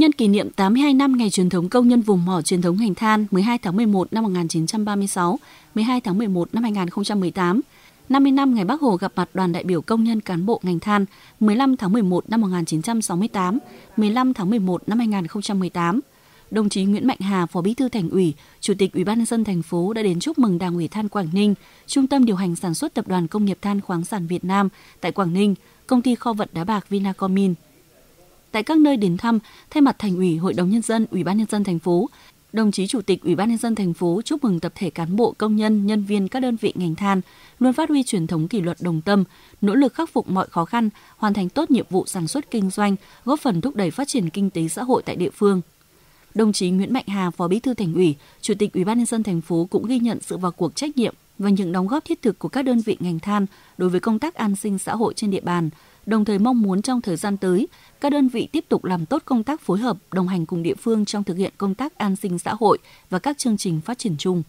nhân kỷ niệm 82 năm ngày truyền thống công nhân vùng mỏ truyền thống ngành than 12 tháng 11 năm 1936, 12 tháng 11 năm 2018, 50 năm ngày Bác Hồ gặp mặt đoàn đại biểu công nhân cán bộ ngành than 15 tháng 11 năm 1968, 15 tháng 11 năm 2018. Đồng chí Nguyễn Mạnh Hà, Phó Bí thư Thành ủy, Chủ tịch Ủy ban nhân dân thành phố đã đến chúc mừng Đảng ủy Than Quảng Ninh, Trung tâm điều hành sản xuất Tập đoàn Công nghiệp Than khoáng sản Việt Nam tại Quảng Ninh, Công ty kho vận đá bạc Vinacomin tại các nơi đến thăm, thay mặt Thành ủy, Hội đồng nhân dân, Ủy ban nhân dân thành phố, đồng chí Chủ tịch Ủy ban nhân dân thành phố chúc mừng tập thể cán bộ, công nhân, nhân viên các đơn vị ngành than luôn phát huy truyền thống kỷ luật đồng tâm, nỗ lực khắc phục mọi khó khăn, hoàn thành tốt nhiệm vụ sản xuất kinh doanh, góp phần thúc đẩy phát triển kinh tế xã hội tại địa phương. Đồng chí Nguyễn Mạnh Hà, Phó Bí thư Thành ủy, Chủ tịch Ủy ban nhân dân thành phố cũng ghi nhận sự vào cuộc trách nhiệm và những đóng góp thiết thực của các đơn vị ngành than đối với công tác an sinh xã hội trên địa bàn, đồng thời mong muốn trong thời gian tới, các đơn vị tiếp tục làm tốt công tác phối hợp, đồng hành cùng địa phương trong thực hiện công tác an sinh xã hội và các chương trình phát triển chung.